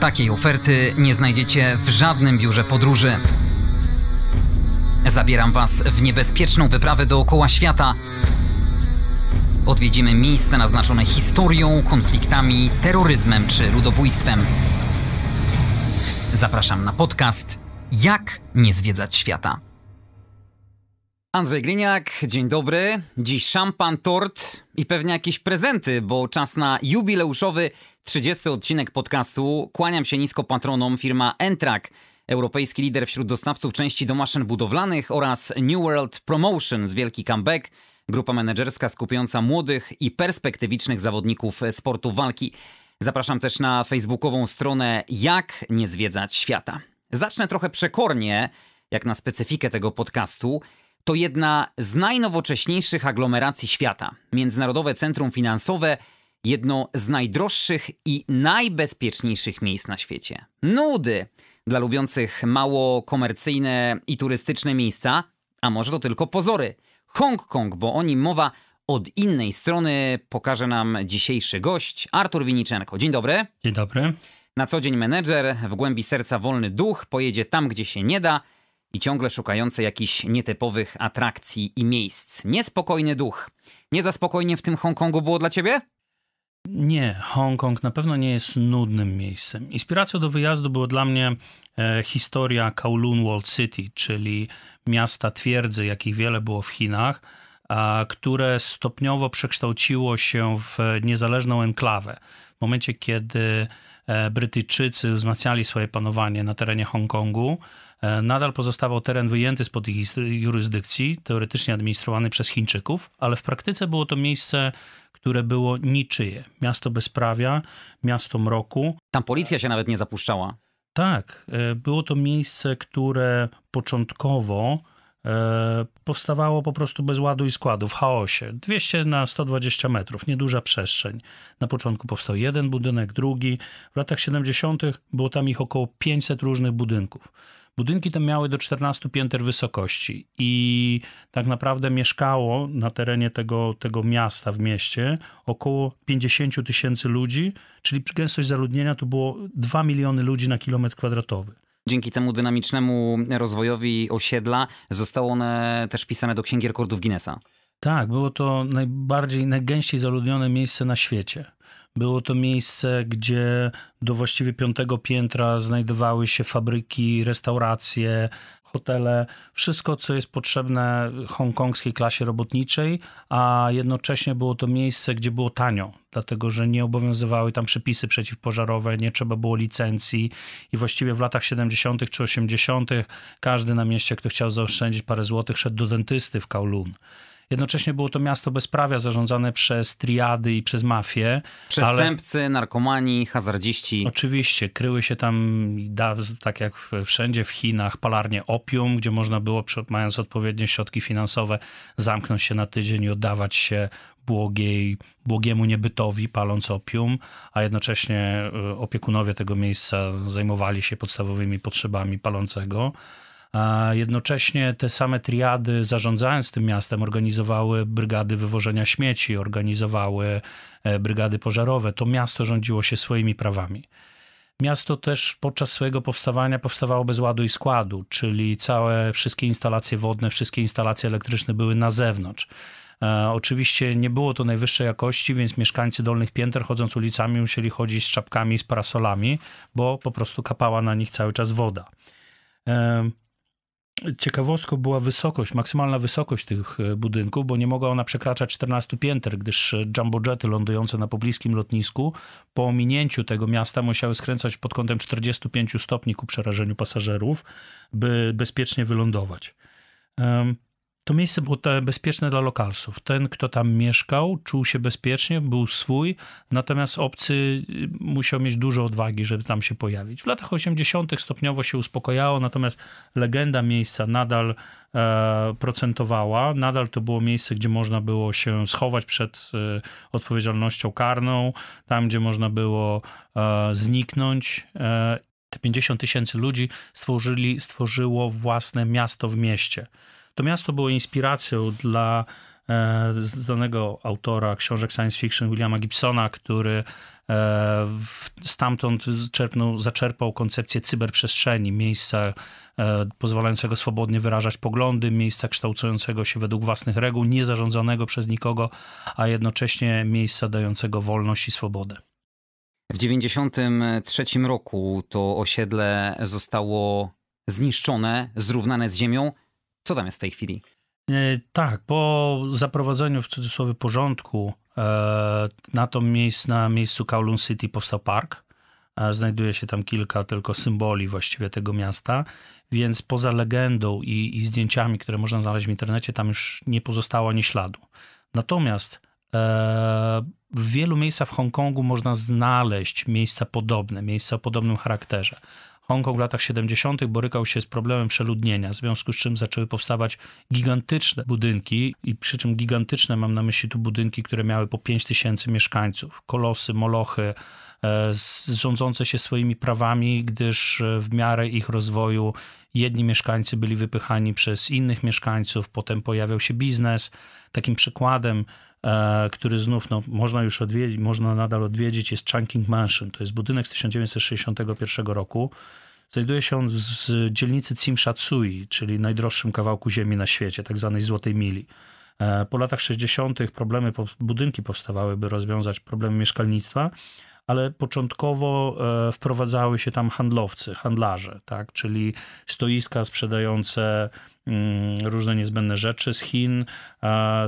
Takiej oferty nie znajdziecie w żadnym biurze podróży. Zabieram Was w niebezpieczną wyprawę dookoła świata. Odwiedzimy miejsca naznaczone historią, konfliktami, terroryzmem czy ludobójstwem. Zapraszam na podcast Jak nie zwiedzać świata. Andrzej Gliniak, dzień dobry. Dziś szampan, tort i pewnie jakieś prezenty, bo czas na jubileuszowy 30 odcinek podcastu. Kłaniam się nisko patronom firma Entrak, europejski lider wśród dostawców części do maszyn budowlanych oraz New World Promotion z wielki comeback. Grupa menedżerska skupiająca młodych i perspektywicznych zawodników sportu walki. Zapraszam też na facebookową stronę Jak nie zwiedzać świata. Zacznę trochę przekornie, jak na specyfikę tego podcastu to jedna z najnowocześniejszych aglomeracji świata. Międzynarodowe Centrum Finansowe jedno z najdroższych i najbezpieczniejszych miejsc na świecie. Nudy dla lubiących mało komercyjne i turystyczne miejsca, a może to tylko pozory. Hongkong, bo o nim mowa od innej strony, pokaże nam dzisiejszy gość, Artur Winiczenko. Dzień dobry. Dzień dobry. Na co dzień menedżer, w głębi serca wolny duch, pojedzie tam, gdzie się nie da – i ciągle szukające jakichś nietypowych atrakcji i miejsc. Niespokojny duch. Nie za spokojnie w tym Hongkongu było dla ciebie? Nie, Hongkong na pewno nie jest nudnym miejscem. Inspiracją do wyjazdu była dla mnie e, historia Kowloon Walled City, czyli miasta twierdzy, jakich wiele było w Chinach, a, które stopniowo przekształciło się w niezależną enklawę. W momencie, kiedy e, Brytyjczycy wzmacniali swoje panowanie na terenie Hongkongu, E, nadal pozostawał teren wyjęty spod ich jurysdykcji, teoretycznie administrowany przez Chińczyków, ale w praktyce było to miejsce, które było niczyje. Miasto bezprawia, miasto mroku. Tam policja się nawet nie zapuszczała. Tak, e, było to miejsce, które początkowo e, powstawało po prostu bez ładu i składu, w chaosie. 200 na 120 metrów, nieduża przestrzeń. Na początku powstał jeden budynek, drugi. W latach 70. było tam ich około 500 różnych budynków. Budynki te miały do 14 pięter wysokości i tak naprawdę mieszkało na terenie tego, tego miasta w mieście około 50 tysięcy ludzi, czyli gęstość zaludnienia to było 2 miliony ludzi na kilometr kwadratowy. Dzięki temu dynamicznemu rozwojowi osiedla zostało one też pisane do Księgi Rekordów Guinnessa. Tak, było to najbardziej, najgęściej zaludnione miejsce na świecie. Było to miejsce, gdzie do właściwie piątego piętra znajdowały się fabryki, restauracje, hotele, wszystko co jest potrzebne hongkongskiej klasie robotniczej, a jednocześnie było to miejsce, gdzie było tanio, dlatego że nie obowiązywały tam przepisy przeciwpożarowe, nie trzeba było licencji i właściwie w latach 70. czy 80. każdy na mieście, kto chciał zaoszczędzić parę złotych, szedł do dentysty w Kowloon. Jednocześnie było to miasto bezprawia zarządzane przez triady i przez mafię. Przestępcy, ale... narkomani, hazardziści. Oczywiście, kryły się tam, tak jak wszędzie w Chinach, palarnie opium, gdzie można było, mając odpowiednie środki finansowe, zamknąć się na tydzień i oddawać się błogiej, błogiemu niebytowi, paląc opium, a jednocześnie y, opiekunowie tego miejsca zajmowali się podstawowymi potrzebami palącego. Jednocześnie te same triady, zarządzając tym miastem, organizowały brygady wywożenia śmieci, organizowały e, brygady pożarowe. To miasto rządziło się swoimi prawami. Miasto też podczas swojego powstawania powstawało bez ładu i składu, czyli całe wszystkie instalacje wodne, wszystkie instalacje elektryczne były na zewnątrz. E, oczywiście nie było to najwyższej jakości, więc mieszkańcy dolnych pięter chodząc ulicami musieli chodzić z czapkami, z parasolami, bo po prostu kapała na nich cały czas woda. E, ciekawostką była wysokość, maksymalna wysokość tych e, budynków, bo nie mogła ona przekraczać 14 pięter, gdyż e, jumbojety lądujące na pobliskim lotnisku po ominięciu tego miasta musiały skręcać pod kątem 45 stopni ku przerażeniu pasażerów, by bezpiecznie wylądować. To miejsce było bezpieczne dla lokalsów. Ten, kto tam mieszkał, czuł się bezpiecznie, był swój, natomiast obcy y, musiał mieć dużo odwagi, żeby tam się pojawić. W latach 80. stopniowo się uspokojało, natomiast legenda miejsca nadal e, procentowała. Nadal to było miejsce, gdzie można było się schować przed e, odpowiedzialnością karną, tam, gdzie można było e, zniknąć e, te 50 tysięcy ludzi stworzyli, stworzyło własne miasto w mieście. To miasto było inspiracją dla e, znanego autora książek science fiction Williama Gibsona, który e, stamtąd czerpnął, zaczerpał koncepcję cyberprzestrzeni, miejsca e, pozwalającego swobodnie wyrażać poglądy, miejsca kształcącego się według własnych reguł, niezarządzanego przez nikogo, a jednocześnie miejsca dającego wolność i swobodę. W 1993 roku to osiedle zostało zniszczone, zrównane z ziemią. Co tam jest w tej chwili? E, tak, po zaprowadzeniu w cudzysłowie porządku e, na to miejsce, na miejscu Kowloon City powstał park. E, znajduje się tam kilka tylko symboli właściwie tego miasta, więc poza legendą i, i zdjęciami, które można znaleźć w internecie, tam już nie pozostało ani śladu. Natomiast w wielu miejscach w Hongkongu można znaleźć miejsca podobne, miejsca o podobnym charakterze. Hongkong w latach 70. borykał się z problemem przeludnienia, w związku z czym zaczęły powstawać gigantyczne budynki, i przy czym gigantyczne mam na myśli tu budynki, które miały po 5 tysięcy mieszkańców, kolosy, molochy, e, rządzące się swoimi prawami, gdyż e, w miarę ich rozwoju jedni mieszkańcy byli wypychani przez innych mieszkańców, potem pojawiał się biznes. Takim przykładem E, który znów no, można już odwiedzić, można nadal odwiedzić, jest Chunking Mansion. To jest budynek z 1961 roku. Znajduje się on z dzielnicy Tsimshatsui, czyli najdroższym kawałku ziemi na świecie, tak zwanej Złotej Mili. E, po latach 60. problemy, budynki powstawały, by rozwiązać problemy mieszkalnictwa, ale początkowo e, wprowadzały się tam handlowcy, handlarze, tak? czyli stoiska sprzedające mm, różne niezbędne rzeczy z Chin.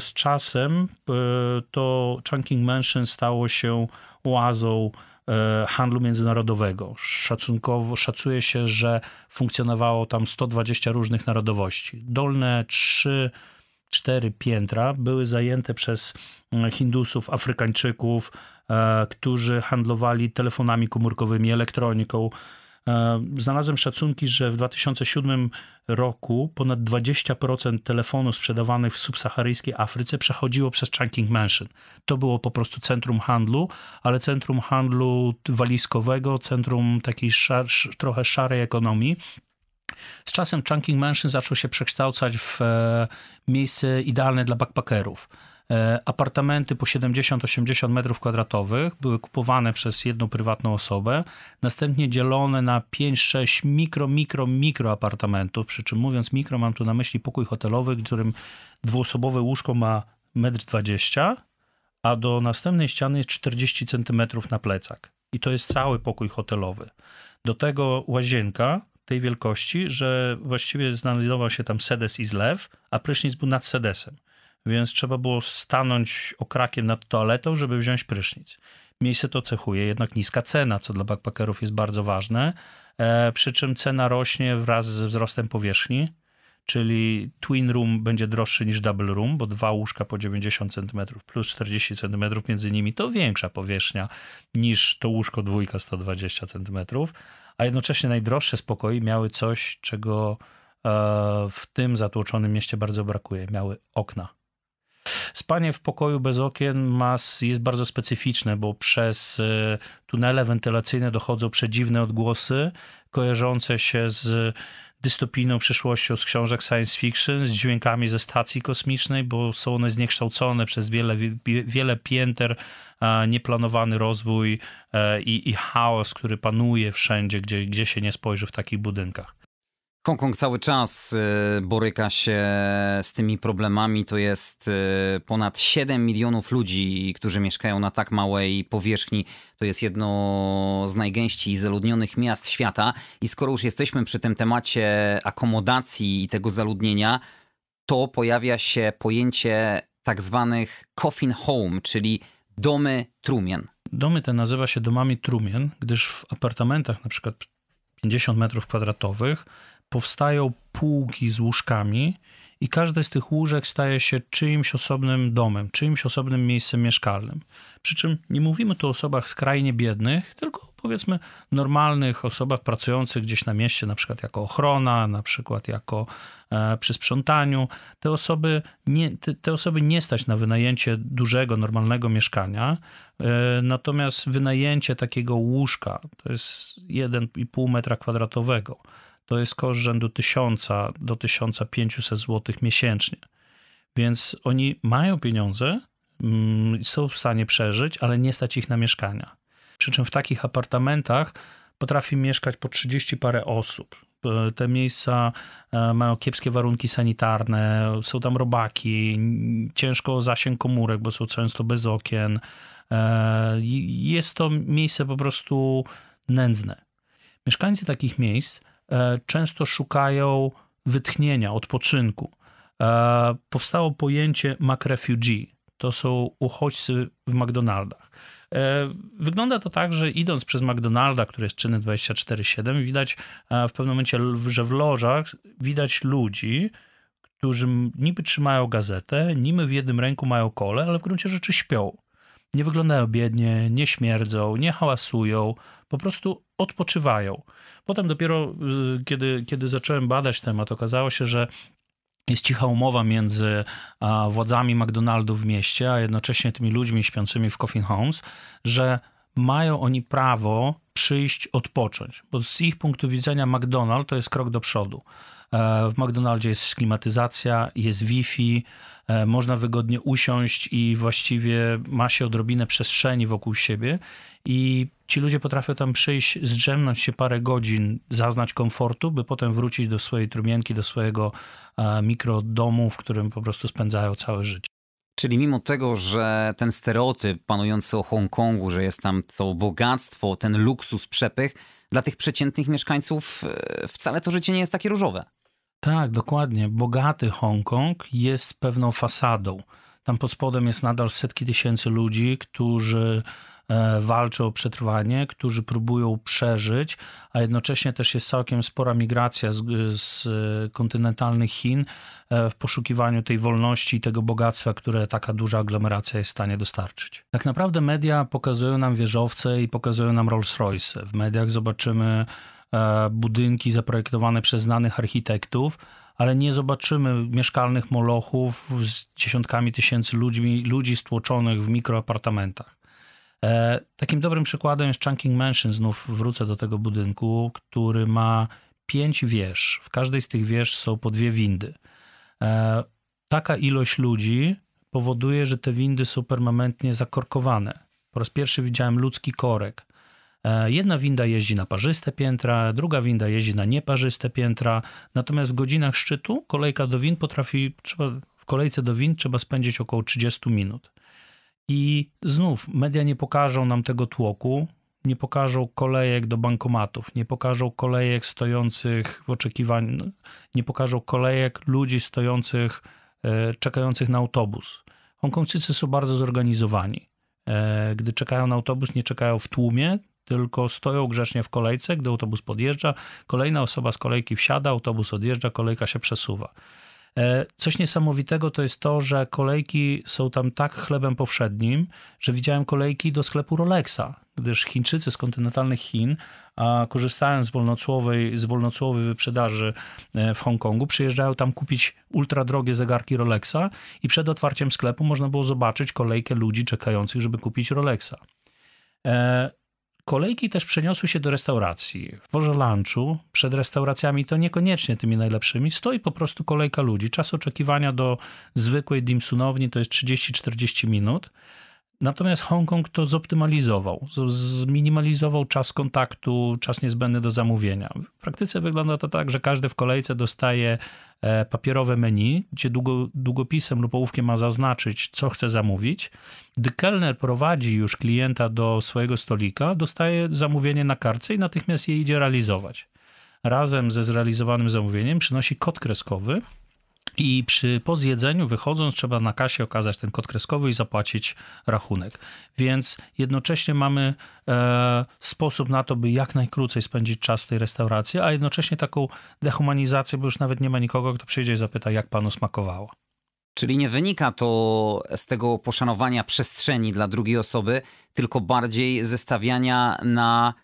Z czasem e, to Chunking Mansion stało się oazą e, handlu międzynarodowego. Szacunkowo, szacuje się, że funkcjonowało tam 120 różnych narodowości. Dolne trzy cztery piętra były zajęte przez mm, Hindusów, Afrykańczyków, E, którzy handlowali telefonami komórkowymi, elektroniką. E, znalazłem szacunki, że w 2007 roku ponad 20% telefonów sprzedawanych w subsaharyjskiej Afryce przechodziło przez Chunking Mansion. To było po prostu centrum handlu, ale centrum handlu walizkowego, centrum takiej szar trochę szarej ekonomii. Z czasem Chunking Mansion zaczął się przekształcać w e, miejsce idealne dla backpackerów E, apartamenty po 70-80 metrów kwadratowych były kupowane przez jedną prywatną osobę, następnie dzielone na 5-6 mikro, mikro, mikro apartamentów. Przy czym mówiąc mikro, mam tu na myśli pokój hotelowy, w którym dwuosobowe łóżko ma 1,20 m, a do następnej ściany jest 40 cm na plecak. I to jest cały pokój hotelowy. Do tego łazienka, tej wielkości, że właściwie znajdował się tam sedes i zlew, a prysznic był nad sedesem więc trzeba było stanąć okrakiem nad toaletą, żeby wziąć prysznic. Miejsce to cechuje jednak niska cena, co dla backpackerów jest bardzo ważne, e, przy czym cena rośnie wraz ze wzrostem powierzchni, czyli twin room będzie droższy niż double room, bo dwa łóżka po 90 cm plus 40 cm między nimi to większa powierzchnia niż to łóżko dwójka 120 cm, a jednocześnie najdroższe spokoi miały coś, czego e, w tym zatłoczonym mieście bardzo brakuje. Miały okna Spanie w pokoju bez okien ma, jest bardzo specyficzne, bo przez y, tunele wentylacyjne dochodzą przedziwne odgłosy kojarzące się z dystopijną przyszłością z książek science fiction, z dźwiękami ze stacji kosmicznej, bo są one zniekształcone przez wiele, wiele pięter, nieplanowany rozwój e, i, i chaos, który panuje wszędzie, gdzie, gdzie się nie spojrzy w takich budynkach. Hongkong cały czas y, boryka się z tymi problemami. To jest y, ponad 7 milionów ludzi, którzy mieszkają na tak małej powierzchni. To jest jedno z najgęściej zaludnionych miast świata. I skoro już jesteśmy przy tym temacie akomodacji i tego zaludnienia, to pojawia się pojęcie tak zwanych coffin home, czyli domy trumien. Domy te nazywa się domami trumien, gdyż w apartamentach na przykład 50 metrów kwadratowych powstają półki z łóżkami i każde z tych łóżek staje się czyimś osobnym domem, czyimś osobnym miejscem mieszkalnym. Przy czym nie mówimy tu o osobach skrajnie biednych, tylko powiedzmy normalnych osobach pracujących gdzieś na mieście, na przykład jako ochrona, na przykład jako e, przy sprzątaniu. Te osoby, nie, te, te osoby nie stać na wynajęcie dużego, normalnego mieszkania, e, natomiast wynajęcie takiego łóżka to jest 1,5 metra kwadratowego to jest koszt rzędu 1000 do 1500 zł miesięcznie. Więc oni mają pieniądze, mm, są w stanie przeżyć, ale nie stać ich na mieszkania. Przy czym w takich apartamentach potrafi mieszkać po 30 parę osób. Te miejsca e, mają kiepskie warunki sanitarne, są tam robaki, ciężko zasięg komórek, bo są często bez okien. E, jest to miejsce po prostu nędzne. Mieszkańcy takich miejsc E, często szukają wytchnienia, odpoczynku. E, powstało pojęcie MacRefugee. To są uchodźcy w McDonaldach. E, wygląda to tak, że idąc przez McDonalda, który jest czynny 24-7, widać w pewnym momencie, że w lożach widać ludzi, którzy niby trzymają gazetę, niby w jednym ręku mają kole, ale w gruncie rzeczy śpią nie wyglądają biednie, nie śmierdzą, nie hałasują, po prostu odpoczywają. Potem dopiero, y, kiedy, kiedy zacząłem badać temat, okazało się, że jest cicha umowa między władzami McDonaldu w mieście, a jednocześnie tymi ludźmi śpiącymi w Coffin Homes, że mają oni prawo przyjść odpocząć, bo z ich punktu widzenia McDonald to jest krok do przodu. E, w McDonaldzie jest klimatyzacja, jest Wi-Fi, e, można wygodnie usiąść i właściwie ma się odrobinę przestrzeni wokół siebie i ci ludzie potrafią tam przyjść, zdrzemnąć się parę godzin, zaznać komfortu, by potem wrócić do swojej trumienki, do swojego e, mikrodomu, w którym po prostu spędzają całe życie. Czyli mimo tego, że ten stereotyp panujący o Hongkongu, że jest tam to bogactwo, ten luksus, przepych, dla tych przeciętnych mieszkańców wcale to życie nie jest takie różowe. Tak, dokładnie. Bogaty Hongkong jest pewną fasadą. Tam pod spodem jest nadal setki tysięcy ludzi, którzy e, walczą o przetrwanie, którzy próbują przeżyć, a jednocześnie też jest całkiem spora migracja z, z kontynentalnych Chin e, w poszukiwaniu tej wolności i tego bogactwa, które taka duża aglomeracja jest w stanie dostarczyć. Tak naprawdę media pokazują nam wieżowce i pokazują nam Rolls Royce. W mediach zobaczymy E, budynki zaprojektowane przez znanych architektów, ale nie zobaczymy mieszkalnych molochów z dziesiątkami tysięcy ludźmi, ludzi stłoczonych w mikroapartamentach. E, takim dobrym przykładem jest Chunking Mansion, znów wrócę do tego budynku, który ma pięć wież. W każdej z tych wież są po dwie windy. E, taka ilość ludzi powoduje, że te windy są permanentnie zakorkowane. Po raz pierwszy widziałem ludzki korek. E, jedna winda jeździ na parzyste piętra, druga winda jeździ na nieparzyste piętra, natomiast w godzinach szczytu kolejka do win potrafi, trzeba, w kolejce do win trzeba spędzić około 30 minut. I znów media nie pokażą nam tego tłoku, nie pokażą kolejek do bankomatów, nie pokażą kolejek stojących w oczekiwaniu, nie pokażą kolejek ludzi stojących, e, czekających na autobus. Hongkongczycy są bardzo zorganizowani. E, gdy czekają na autobus, nie czekają w tłumie, tylko stoją grzecznie w kolejce, gdy autobus podjeżdża, kolejna osoba z kolejki wsiada, autobus odjeżdża, kolejka się przesuwa. E, coś niesamowitego to jest to, że kolejki są tam tak chlebem powszednim, że widziałem kolejki do sklepu Rolexa, gdyż Chińczycy z kontynentalnych Chin, a korzystając z wolnocłowej, z wolnocłowej wyprzedaży e, w Hongkongu, przyjeżdżają tam kupić ultradrogie zegarki Rolexa i przed otwarciem sklepu można było zobaczyć kolejkę ludzi czekających, żeby kupić Rolexa. E, Kolejki też przeniosły się do restauracji. W porze Lunchu, przed restauracjami, to niekoniecznie tymi najlepszymi, stoi po prostu kolejka ludzi. Czas oczekiwania do zwykłej dimsunowni to jest 30-40 minut. Natomiast Hongkong to zoptymalizował, zminimalizował czas kontaktu, czas niezbędny do zamówienia. W praktyce wygląda to tak, że każdy w kolejce dostaje e, papierowe menu, gdzie długo, długopisem lub ołówkiem ma zaznaczyć, co chce zamówić. Gdy kelner prowadzi już klienta do swojego stolika, dostaje zamówienie na kartce i natychmiast je idzie realizować. Razem ze zrealizowanym zamówieniem przynosi kod kreskowy, i przy po zjedzeniu wychodząc trzeba na kasie okazać ten kod kreskowy i zapłacić rachunek. Więc jednocześnie mamy e, sposób na to, by jak najkrócej spędzić czas w tej restauracji, a jednocześnie taką dehumanizację, bo już nawet nie ma nikogo, kto przyjdzie i zapyta, jak panu smakowało. Czyli nie wynika to z tego poszanowania przestrzeni dla drugiej osoby, tylko bardziej zestawiania na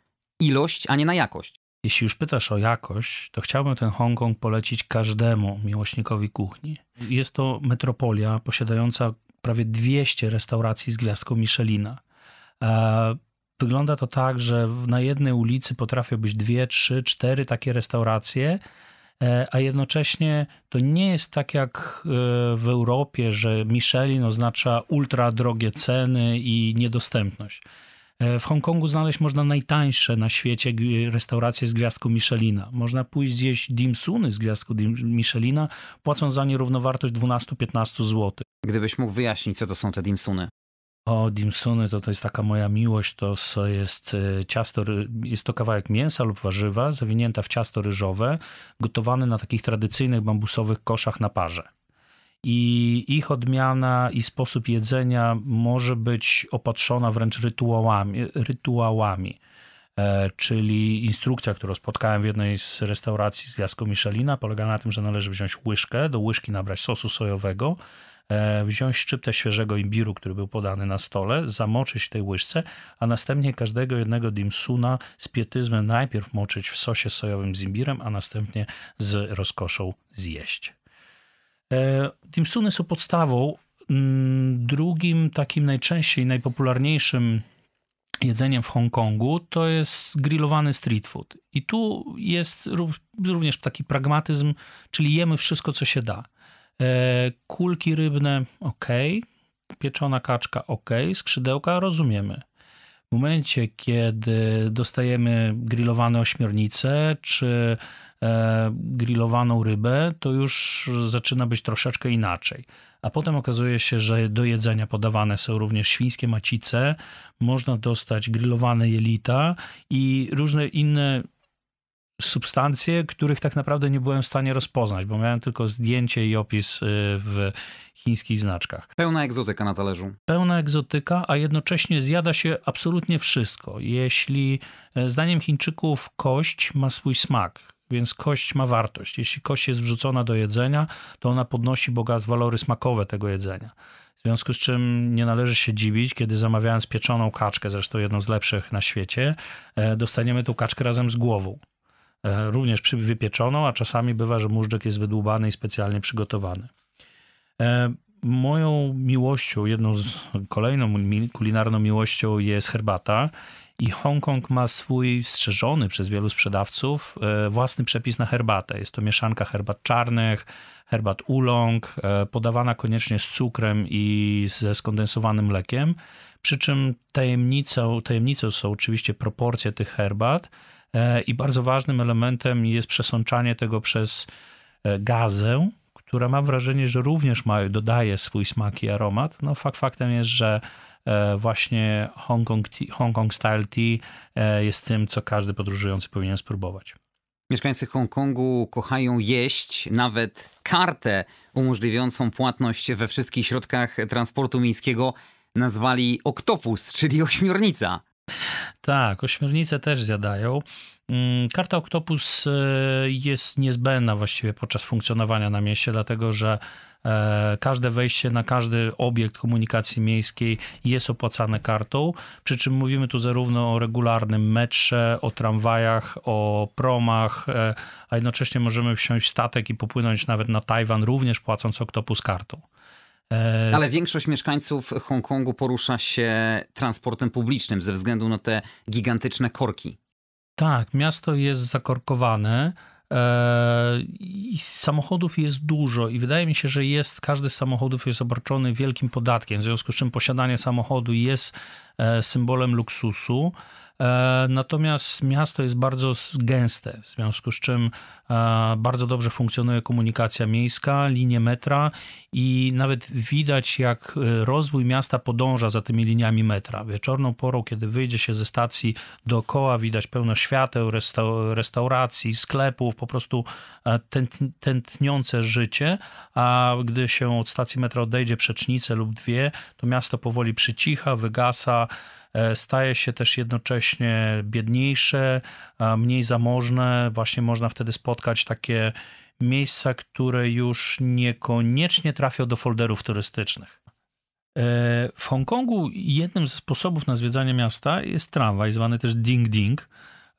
ilość, a nie na jakość. Jeśli już pytasz o jakość, to chciałbym ten Hongkong polecić każdemu miłośnikowi kuchni. Jest to metropolia posiadająca prawie 200 restauracji z gwiazdką Michelina. E, wygląda to tak, że na jednej ulicy potrafią być dwie, trzy, cztery takie restauracje, e, a jednocześnie to nie jest tak jak e, w Europie, że Michelin oznacza ultra drogie ceny i niedostępność. E, w Hongkongu znaleźć można najtańsze na świecie restauracje z gwiazdką Michelina. Można pójść zjeść dimsuny z gwiazdką Michelina, płacąc za nie równowartość 12-15 zł. Gdybyś mógł wyjaśnić, co to są te dimsuny? O, dimsuny to, to jest taka moja miłość. To jest e, ciasto, jest to kawałek mięsa lub warzywa zawinięta w ciasto ryżowe, gotowane na takich tradycyjnych bambusowych koszach na parze i ich odmiana i sposób jedzenia może być opatrzona wręcz rytuałami. rytuałami. E, czyli instrukcja, którą spotkałem w jednej z restauracji z gwiazdką Michelina, polega na tym, że należy wziąć łyżkę, do łyżki nabrać sosu sojowego, e, wziąć szczyptę świeżego imbiru, który był podany na stole, zamoczyć w tej łyżce, a następnie każdego jednego dimsuna z pietyzmem najpierw moczyć w sosie sojowym z imbirem, a następnie z rozkoszą zjeść. E, Dimsumy są podstawą. Mm, drugim takim najczęściej, najpopularniejszym jedzeniem w Hongkongu to jest grillowany street food. I tu jest również taki pragmatyzm, czyli jemy wszystko, co się da. E, kulki rybne, ok. Pieczona kaczka, ok. Skrzydełka, rozumiemy. W momencie, kiedy dostajemy grillowane ośmiornice, czy E, grillowaną rybę, to już zaczyna być troszeczkę inaczej. A potem okazuje się, że do jedzenia podawane są również świńskie macice, można dostać grillowane jelita i różne inne substancje, których tak naprawdę nie byłem w stanie rozpoznać, bo miałem tylko zdjęcie i opis e, w chińskich znaczkach. Pełna egzotyka na talerzu. Pełna egzotyka, a jednocześnie zjada się absolutnie wszystko. Jeśli e, zdaniem Chińczyków kość ma swój smak, więc kość ma wartość. Jeśli kość jest wrzucona do jedzenia, to ona podnosi bogactwo, walory smakowe tego jedzenia. W związku z czym nie należy się dziwić, kiedy zamawiając pieczoną kaczkę, zresztą jedną z lepszych na świecie, e, dostaniemy tą kaczkę razem z głową e, również wypieczoną, a czasami bywa, że móżdżek jest wydłubany i specjalnie przygotowany. E, moją miłością, jedną z kolejną kulinarną miłością jest herbata i Hongkong ma swój strzeżony przez wielu sprzedawców e, własny przepis na herbatę. Jest to mieszanka herbat czarnych, herbat ulong, e, podawana koniecznie z cukrem i ze skondensowanym mlekiem. Przy czym tajemnicą, tajemnicą są oczywiście proporcje tych herbat e, i bardzo ważnym elementem jest przesączanie tego przez gazę, która mam wrażenie, że również ma, dodaje swój smak i aromat. No fakt faktem jest, że E, właśnie Hong Kong, Hong Kong Style Tea jest tym, co każdy podróżujący powinien spróbować. Mieszkańcy Hongkongu kochają jeść, nawet kartę umożliwiającą płatność we wszystkich środkach transportu miejskiego nazwali oktopus, czyli ośmiornica. Tak, ośmiornice też zjadają. Mm, karta Oktopus e, jest niezbędna właściwie podczas funkcjonowania na mieście, dlatego że E, każde wejście na każdy obiekt komunikacji miejskiej jest opłacane kartą, przy czym mówimy tu zarówno o regularnym metrze, o tramwajach, o promach, e, a jednocześnie możemy wsiąść w statek i popłynąć nawet na Tajwan, również płacąc oktopus kartą. E, Ale większość mieszkańców Hongkongu porusza się transportem publicznym ze względu na te gigantyczne korki. Tak, miasto jest zakorkowane. E, I samochodów jest dużo i wydaje mi się, że jest, każdy z samochodów jest obarczony wielkim podatkiem, w związku z czym posiadanie samochodu jest e, symbolem luksusu. E, natomiast miasto jest bardzo gęste, w związku z czym e, bardzo dobrze funkcjonuje komunikacja miejska, linie metra i nawet widać, jak e, rozwój miasta podąża za tymi liniami metra. Wieczorną porą, kiedy wyjdzie się ze stacji dookoła, widać pełno świateł, restauracji, sklepów, po prostu tętniące życie, a gdy się od stacji metra odejdzie przecznicę lub dwie, to miasto powoli przycicha, wygasa E, staje się też jednocześnie biedniejsze, mniej zamożne. Właśnie można wtedy spotkać takie miejsca, które już niekoniecznie trafią do folderów turystycznych. E, w Hongkongu jednym ze sposobów na zwiedzanie miasta jest tramwaj, zwany też Ding Ding.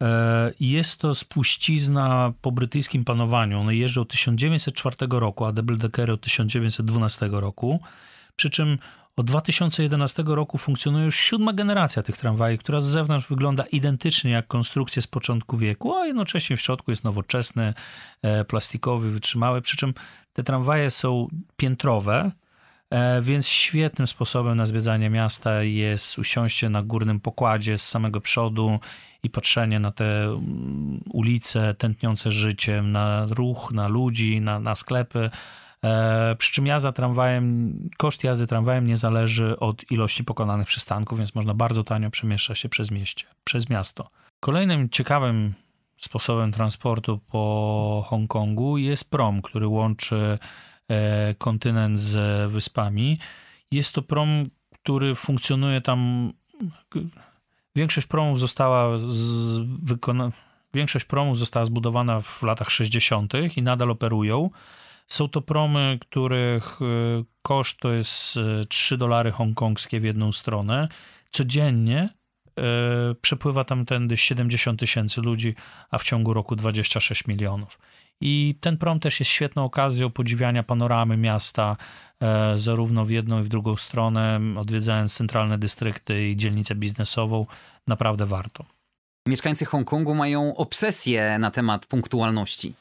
E, jest to spuścizna po brytyjskim panowaniu. One jeżdżą od 1904 roku, a Double Deckery od 1912 roku. Przy czym od 2011 roku funkcjonuje już siódma generacja tych tramwajów, która z zewnątrz wygląda identycznie jak konstrukcje z początku wieku, a jednocześnie w środku jest nowoczesny, e, plastikowy, wytrzymały. Przy czym te tramwaje są piętrowe, e, więc świetnym sposobem na zwiedzanie miasta jest usiąście na górnym pokładzie z samego przodu i patrzenie na te mm, ulice tętniące życiem, na ruch, na ludzi, na, na sklepy. E, przy czym jazda tramwajem, koszt jazdy tramwajem nie zależy od ilości pokonanych przystanków, więc można bardzo tanio przemieszczać się przez, mieście, przez miasto. Kolejnym ciekawym sposobem transportu po Hongkongu jest prom, który łączy e, kontynent z wyspami. Jest to prom, który funkcjonuje tam. Większość promów została wykonana, Większość promów została zbudowana w latach 60. i nadal operują. Są to promy, których y, koszt to jest 3 y, dolary hongkongskie w jedną stronę. Codziennie y, przepływa tamtędy 70 tysięcy ludzi, a w ciągu roku 26 milionów. I ten prom też jest świetną okazją podziwiania panoramy miasta, e, zarówno w jedną i w drugą stronę, odwiedzając centralne dystrykty i dzielnicę biznesową. Naprawdę warto. Mieszkańcy Hongkongu mają obsesję na temat punktualności.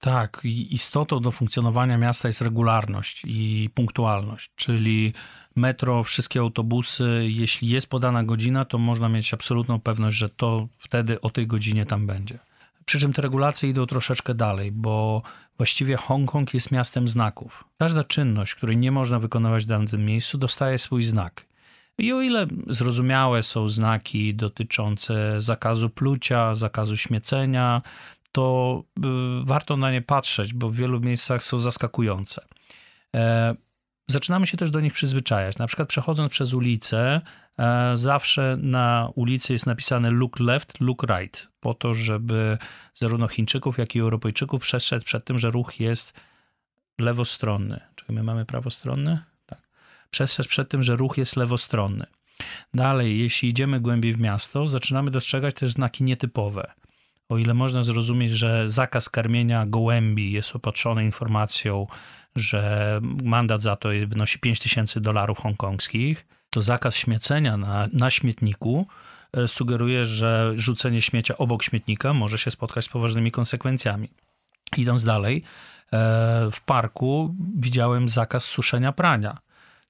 Tak, istotą do funkcjonowania miasta jest regularność i punktualność, czyli metro, wszystkie autobusy, jeśli jest podana godzina, to można mieć absolutną pewność, że to wtedy o tej godzinie tam będzie. Przy czym te regulacje idą troszeczkę dalej, bo właściwie Hongkong jest miastem znaków. Każda czynność, której nie można wykonywać w danym miejscu, dostaje swój znak. I o ile zrozumiałe są znaki dotyczące zakazu plucia, zakazu śmiecenia, to y, warto na nie patrzeć, bo w wielu miejscach są zaskakujące. E, zaczynamy się też do nich przyzwyczajać. Na przykład przechodząc przez ulicę, e, zawsze na ulicy jest napisane look left, look right, po to, żeby zarówno Chińczyków, jak i Europejczyków przestrzec przed tym, że ruch jest lewostronny. Czyli my mamy prawostronny? Tak. Przestrzec przed tym, że ruch jest lewostronny. Dalej, jeśli idziemy głębiej w miasto, zaczynamy dostrzegać też znaki nietypowe. O ile można zrozumieć, że zakaz karmienia gołębi jest opatrzony informacją, że mandat za to wynosi 5000 dolarów hongkongskich, to zakaz śmiecenia na, na śmietniku e, sugeruje, że rzucenie śmiecia obok śmietnika może się spotkać z poważnymi konsekwencjami. Idąc dalej, e, w parku widziałem zakaz suszenia prania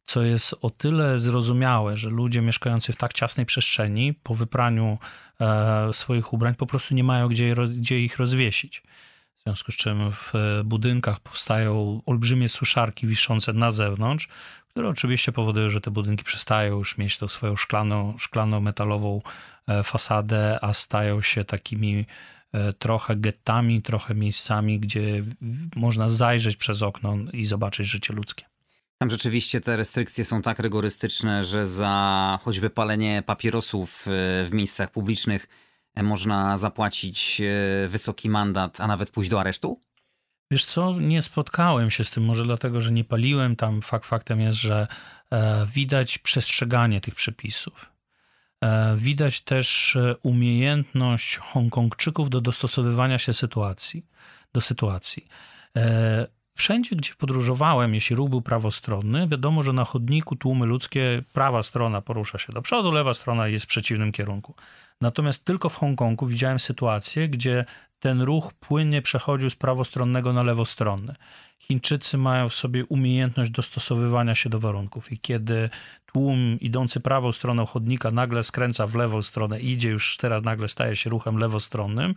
co jest o tyle zrozumiałe, że ludzie mieszkający w tak ciasnej przestrzeni po wypraniu e, swoich ubrań po prostu nie mają gdzie, gdzie ich rozwiesić. W związku z czym w e, budynkach powstają olbrzymie suszarki wiszące na zewnątrz, które oczywiście powodują, że te budynki przestają już mieć tą swoją szklaną, szklaną, metalową e, fasadę, a stają się takimi e, trochę gettami, trochę miejscami, gdzie można zajrzeć przez okno i zobaczyć życie ludzkie. Tam rzeczywiście te restrykcje są tak rygorystyczne, że za choćby palenie papierosów e, w miejscach publicznych e, można zapłacić e, wysoki mandat, a nawet pójść do aresztu? Wiesz co, nie spotkałem się z tym, może dlatego, że nie paliłem. Tam fakt faktem jest, że widać przestrzeganie tych przepisów. Widać też umiejętność Hongkongczyków do dostosowywania się sytuacji, do sytuacji. Wszędzie, gdzie podróżowałem, jeśli ruch był prawostronny, wiadomo, że na chodniku tłumy ludzkie, prawa strona porusza się do przodu, lewa strona jest w przeciwnym kierunku. Natomiast tylko w Hongkongu widziałem sytuację, gdzie ten ruch płynnie przechodził z prawostronnego na lewostronny. Chińczycy mają w sobie umiejętność dostosowywania się do warunków i kiedy tłum idący prawą stroną chodnika nagle skręca w lewą stronę, idzie już teraz nagle staje się ruchem lewostronnym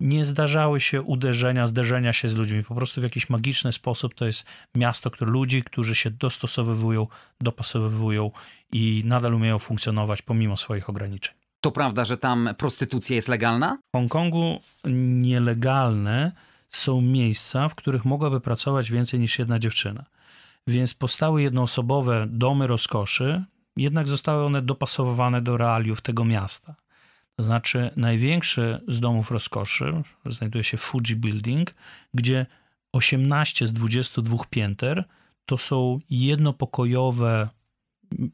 nie zdarzały się uderzenia, zderzenia się z ludźmi. Po prostu w jakiś magiczny sposób to jest miasto które, ludzi, którzy się dostosowywują, dopasowywują i nadal umieją funkcjonować pomimo swoich ograniczeń. To prawda, że tam prostytucja jest legalna? W Hongkongu nielegalne są miejsca, w których mogłaby pracować więcej niż jedna dziewczyna. Więc powstały jednoosobowe domy rozkoszy, jednak zostały one dopasowane do realiów tego miasta. To znaczy największy z domów rozkoszy znajduje się Fuji Building, gdzie 18 z 22 pięter to są jednopokojowe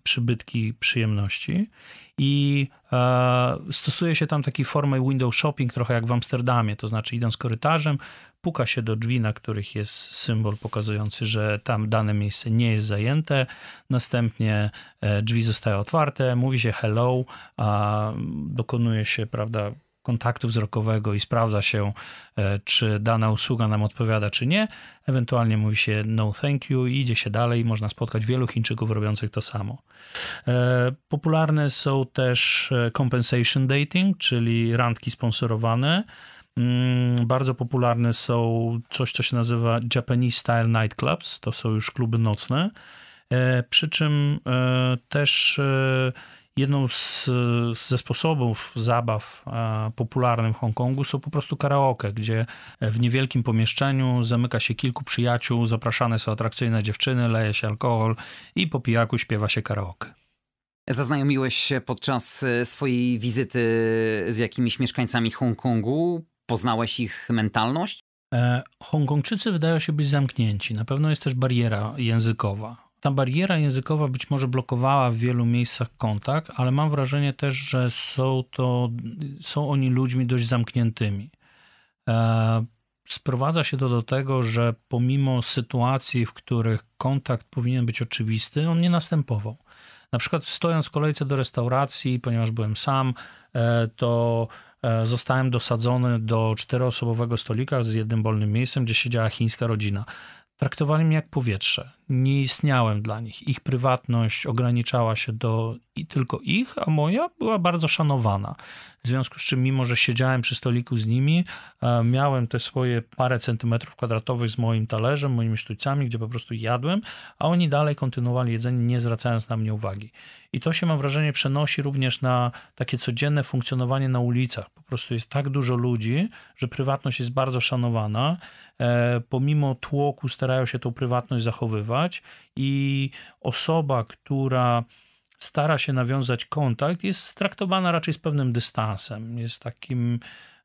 przybytki przyjemności i e, stosuje się tam taki formy window shopping, trochę jak w Amsterdamie, to znaczy idąc korytarzem, puka się do drzwi, na których jest symbol pokazujący, że tam dane miejsce nie jest zajęte, następnie e, drzwi zostają otwarte, mówi się hello, a dokonuje się, prawda, kontaktu wzrokowego i sprawdza się, e, czy dana usługa nam odpowiada, czy nie. Ewentualnie mówi się no thank you i idzie się dalej. Można spotkać wielu Chińczyków robiących to samo. E, popularne są też e, compensation dating, czyli randki sponsorowane. Mm, bardzo popularne są coś, co się nazywa Japanese Style Nightclubs. To są już kluby nocne. Przy czym też Jedną z, ze sposobów zabaw e, popularnych w Hongkongu są po prostu karaoke, gdzie e, w niewielkim pomieszczeniu zamyka się kilku przyjaciół, zapraszane są atrakcyjne dziewczyny, leje się alkohol i po pijaku śpiewa się karaoke. Zaznajomiłeś się podczas e, swojej wizyty z jakimiś mieszkańcami Hongkongu? Poznałeś ich mentalność? Hongkongczycy wydają się być zamknięci. Na pewno jest też bariera językowa ta bariera językowa być może blokowała w wielu miejscach kontakt, ale mam wrażenie też, że są, to, są oni ludźmi dość zamkniętymi. E, sprowadza się to do tego, że pomimo sytuacji, w których kontakt powinien być oczywisty, on nie następował. Na przykład stojąc w kolejce do restauracji, ponieważ byłem sam, e, to e, zostałem dosadzony do czteroosobowego stolika z jednym wolnym miejscem, gdzie siedziała chińska rodzina. Traktowali mnie jak powietrze nie istniałem dla nich. Ich prywatność ograniczała się do i tylko ich, a moja była bardzo szanowana. W związku z czym, mimo że siedziałem przy stoliku z nimi, e, miałem te swoje parę centymetrów kwadratowych z moim talerzem, moimi sztućcami, gdzie po prostu jadłem, a oni dalej kontynuowali jedzenie, nie zwracając na mnie uwagi. I to się, mam wrażenie, przenosi również na takie codzienne funkcjonowanie na ulicach. Po prostu jest tak dużo ludzi, że prywatność jest bardzo szanowana. E, pomimo tłoku starają się tą prywatność zachowywać i osoba, która stara się nawiązać kontakt, jest traktowana raczej z pewnym dystansem, jest takim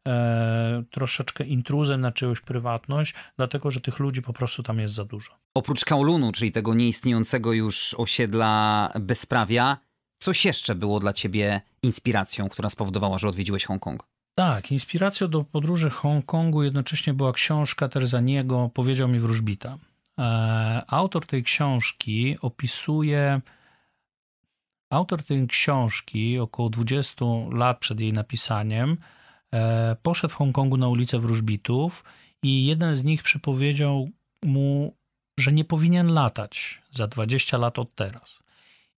e, troszeczkę intruzem na czyjąś prywatność, dlatego że tych ludzi po prostu tam jest za dużo. Oprócz Kaolunu, czyli tego nieistniejącego już osiedla bezprawia, coś jeszcze było dla ciebie inspiracją, która spowodowała, że odwiedziłeś Hongkong? Tak, inspiracją do podróży Hongkongu jednocześnie była książka też za niego, powiedział mi wróżbita. E, autor tej książki opisuje. Autor tej książki, około 20 lat przed jej napisaniem, e, poszedł w Hongkongu na ulicę wróżbitów i jeden z nich przypowiedział mu, że nie powinien latać za 20 lat od teraz.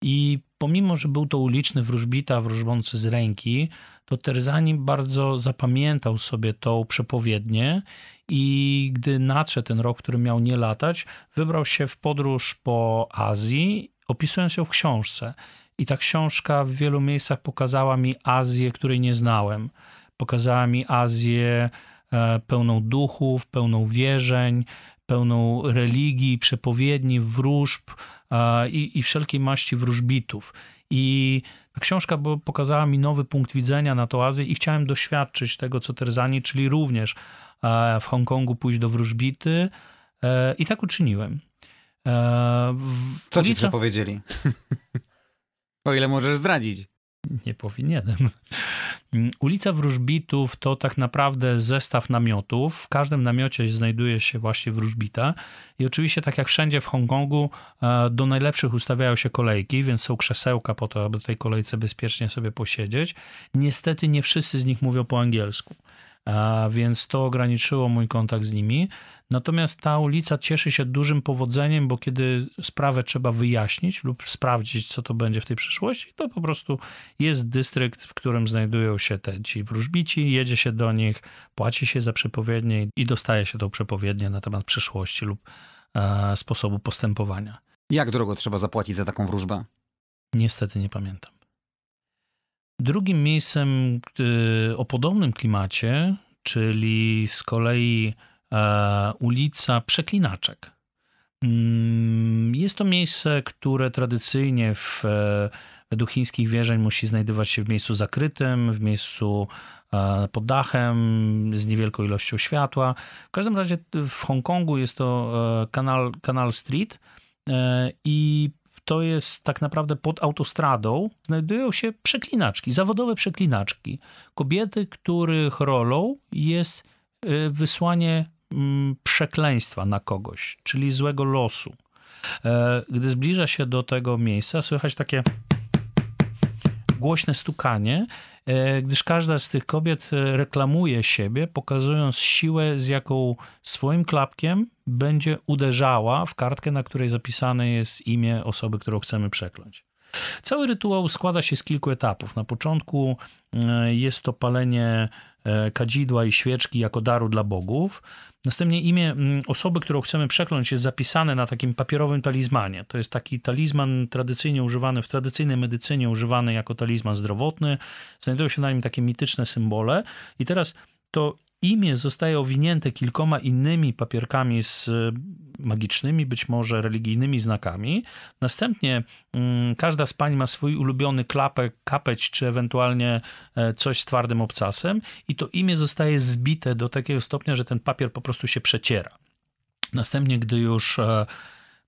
I pomimo, że był to uliczny wróżbita wróżbący z ręki, to no Terzanim bardzo zapamiętał sobie tą przepowiednię i gdy nadszedł ten rok, który miał nie latać, wybrał się w podróż po Azji, opisując ją w książce. I ta książka w wielu miejscach pokazała mi Azję, której nie znałem. Pokazała mi Azję e, pełną duchów, pełną wierzeń, pełną religii, przepowiedni, wróżb e, i, i wszelkiej maści wróżbitów. I książka pokazała mi nowy punkt widzenia na to Azję i chciałem doświadczyć tego, co Terzani, czyli również e, w Hongkongu pójść do wróżbity e, i tak uczyniłem. E, w... Co ulica... ci powiedzieli? o ile możesz zdradzić nie powinienem. Ulica Wróżbitów to tak naprawdę zestaw namiotów. W każdym namiocie znajduje się właśnie wróżbita. I oczywiście, tak jak wszędzie w Hongkongu, e, do najlepszych ustawiają się kolejki, więc są krzesełka po to, aby w tej kolejce bezpiecznie sobie posiedzieć. Niestety nie wszyscy z nich mówią po angielsku. E, więc to ograniczyło mój kontakt z nimi. Natomiast ta ulica cieszy się dużym powodzeniem, bo kiedy sprawę trzeba wyjaśnić lub sprawdzić, co to będzie w tej przyszłości, to po prostu jest dystrykt, w którym znajdują się te ci wróżbici, jedzie się do nich, płaci się za przepowiednie i dostaje się tą przepowiednię na temat przyszłości lub e, sposobu postępowania. Jak drogo trzeba zapłacić za taką wróżbę? Niestety nie pamiętam. Drugim miejscem e, o podobnym klimacie, czyli z kolei E, ulica Przeklinaczek. Mm, jest to miejsce, które tradycyjnie w, e, według chińskich wierzeń musi znajdować się w miejscu zakrytym, w miejscu e, pod dachem, z niewielką ilością światła. W każdym razie w Hongkongu jest to kanal, kanal Street i to jest tak naprawdę pod autostradą, znajdują się przeklinaczki, zawodowe przeklinaczki. Kobiety, których rolą jest wysłanie Mm, przekleństwa na kogoś, czyli złego losu. E, gdy zbliża się do tego miejsca, słychać takie głośne stukanie, e, gdyż każda z tych kobiet e, reklamuje siebie, pokazując siłę, z jaką swoim klapkiem będzie uderzała w kartkę, na której zapisane jest imię osoby, którą chcemy przekląć. Cały rytuał składa się z kilku etapów. Na początku jest to palenie kadzidła i świeczki jako daru dla bogów. Następnie imię mm, osoby, którą chcemy przekląć, jest zapisane na takim papierowym talizmanie. To jest taki talizman tradycyjnie używany, w tradycyjnej medycynie używany jako talizman zdrowotny. Znajdują się na nim takie mityczne symbole. I teraz to imię zostaje owinięte kilkoma innymi papierkami z y, magicznymi, być może religijnymi znakami. Następnie mm, każda z pań ma swój ulubiony klapek, kapeć, czy ewentualnie e, coś z twardym obcasem, i to imię zostaje zbite do takiego stopnia, że ten papier po prostu się przeciera. Następnie, gdy już e,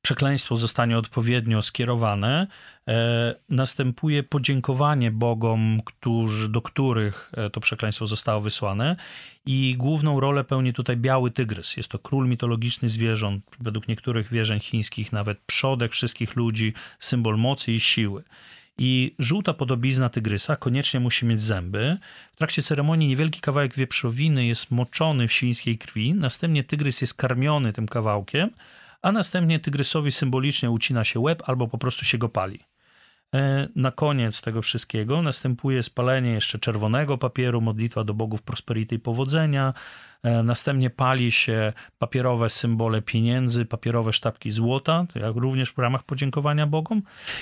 przekleństwo zostanie odpowiednio skierowane, e, następuje podziękowanie bogom, którzy, do których e, to przekleństwo zostało wysłane i główną rolę pełni tutaj biały tygrys. Jest to król mitologiczny zwierząt, według niektórych wierzeń chińskich nawet przodek wszystkich ludzi, symbol mocy i siły. I żółta podobizna tygrysa koniecznie musi mieć zęby. W trakcie ceremonii niewielki kawałek wieprzowiny jest moczony w świńskiej krwi, następnie tygrys jest karmiony tym kawałkiem, a następnie tygrysowi symbolicznie ucina się łeb albo po prostu się go pali. E, na koniec tego wszystkiego następuje spalenie jeszcze czerwonego papieru, modlitwa do bogów prosperity i powodzenia. E, następnie pali się papierowe symbole pieniędzy, papierowe sztabki złota, jak również w ramach podziękowania bogom.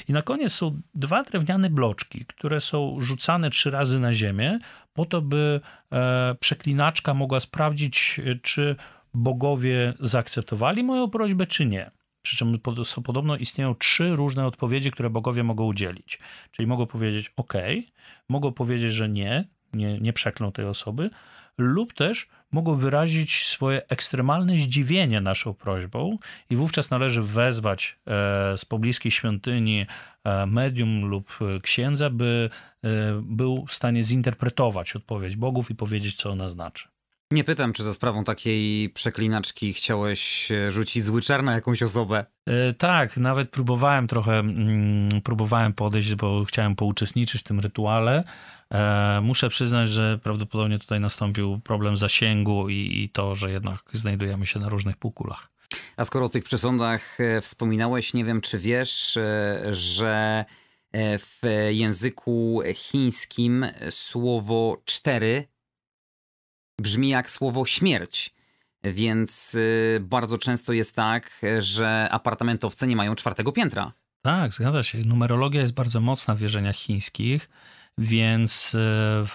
I na koniec są dwa drewniane bloczki, które są rzucane trzy razy na ziemię, po to, by e, przeklinaczka mogła sprawdzić, czy bogowie zaakceptowali moją prośbę, czy nie. Przy czym podobno istnieją trzy różne odpowiedzi, które bogowie mogą udzielić. Czyli mogą powiedzieć OK, mogą powiedzieć, że nie, nie, nie przeklną tej osoby, lub też mogą wyrazić swoje ekstremalne zdziwienie naszą prośbą, i wówczas należy wezwać e, z pobliskiej świątyni e, medium lub e, księdza, by był w stanie zinterpretować odpowiedź bogów i powiedzieć, co ona znaczy. Nie pytam, czy za sprawą takiej przeklinaczki chciałeś e, rzucić zły czar na jakąś osobę. Yy, tak, nawet próbowałem trochę, mm, próbowałem podejść, bo chciałem pouczestniczyć w tym rytuale. E, muszę przyznać, że prawdopodobnie tutaj nastąpił problem zasięgu i, i to, że jednak znajdujemy się na różnych półkulach. A skoro o tych przesądach wspominałeś, nie wiem, czy wiesz, że w języku chińskim słowo cztery brzmi jak słowo śmierć. Więc y, bardzo często jest tak, że apartamentowce nie mają czwartego piętra. Tak, zgadza się. Numerologia jest bardzo mocna w wierzeniach chińskich, więc y,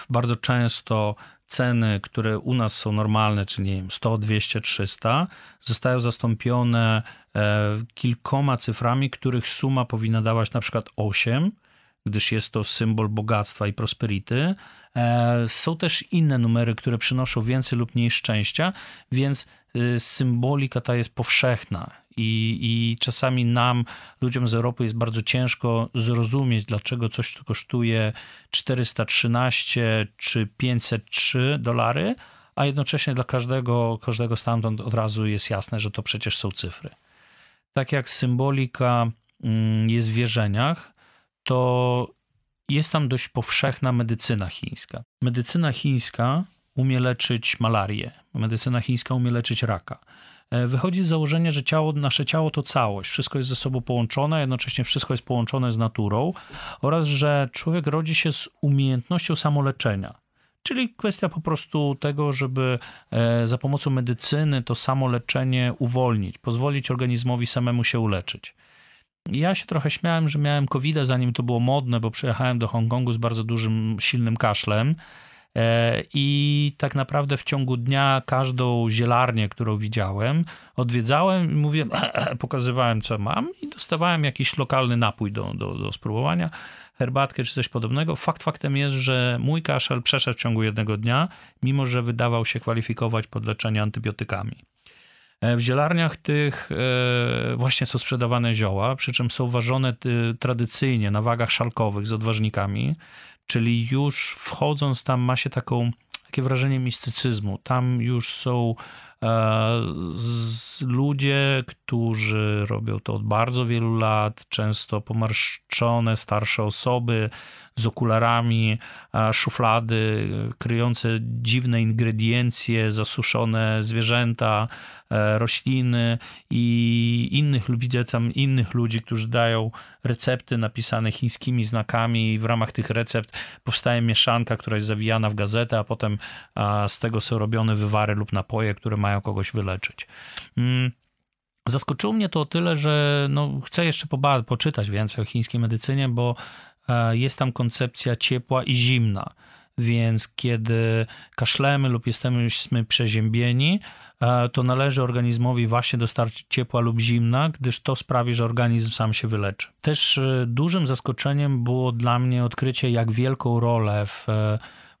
bardzo często ceny, które u nas są normalne, czyli nie wiem, 100, 200, 300, zostają zastąpione e, kilkoma cyframi, których suma powinna dawać na przykład 8, gdyż jest to symbol bogactwa i prosperity, E, są też inne numery, które przynoszą więcej lub mniej szczęścia, więc y, symbolika ta jest powszechna. I, I czasami nam, ludziom z Europy, jest bardzo ciężko zrozumieć, dlaczego coś, co kosztuje 413 czy 503 dolary, a jednocześnie dla każdego, każdego stamtąd od razu jest jasne, że to przecież są cyfry. Tak jak symbolika mm, jest w wierzeniach, to jest tam dość powszechna medycyna chińska. Medycyna chińska umie leczyć malarię, medycyna chińska umie leczyć raka. E, wychodzi z założenia, że ciało, nasze ciało to całość, wszystko jest ze sobą połączone, jednocześnie wszystko jest połączone z naturą oraz, że człowiek rodzi się z umiejętnością samoleczenia. Czyli kwestia po prostu tego, żeby e, za pomocą medycyny to samo leczenie uwolnić, pozwolić organizmowi samemu się uleczyć. Ja się trochę śmiałem, że miałem covid zanim to było modne, bo przyjechałem do Hongkongu z bardzo dużym, silnym kaszlem. E, I tak naprawdę w ciągu dnia każdą zielarnię, którą widziałem, odwiedzałem i pokazywałem co mam i dostawałem jakiś lokalny napój do, do, do spróbowania, herbatkę czy coś podobnego. Fakt faktem jest, że mój kaszel przeszedł w ciągu jednego dnia, mimo że wydawał się kwalifikować pod leczenie antybiotykami. E, w zielarniach tych e, właśnie są sprzedawane zioła, przy czym są ważone e, tradycyjnie na wagach szalkowych z odważnikami, czyli już wchodząc tam ma się taką, takie wrażenie mistycyzmu. Tam już są E, ludzie, którzy robią to od bardzo wielu lat, często pomarszczone, starsze osoby z okularami, e, szuflady kryjące dziwne ingrediencje, zasuszone zwierzęta, e, rośliny i innych ludzi, tam innych ludzi, którzy dają recepty napisane chińskimi znakami i w ramach tych recept powstaje mieszanka, która jest zawijana w gazetę, a potem z tego są robione wywary lub napoje, które mają mają kogoś wyleczyć. Mm. Zaskoczyło mnie to o tyle, że no, chcę jeszcze poba- poczytać więcej o chińskiej medycynie, bo e, jest tam koncepcja ciepła i zimna. Więc kiedy kaszlemy lub jesteśmy przeziębieni, e, to należy organizmowi właśnie dostarczyć ciepła lub zimna, gdyż to sprawi, że organizm sam się wyleczy. Też e, dużym zaskoczeniem było dla mnie odkrycie, jak wielką rolę w,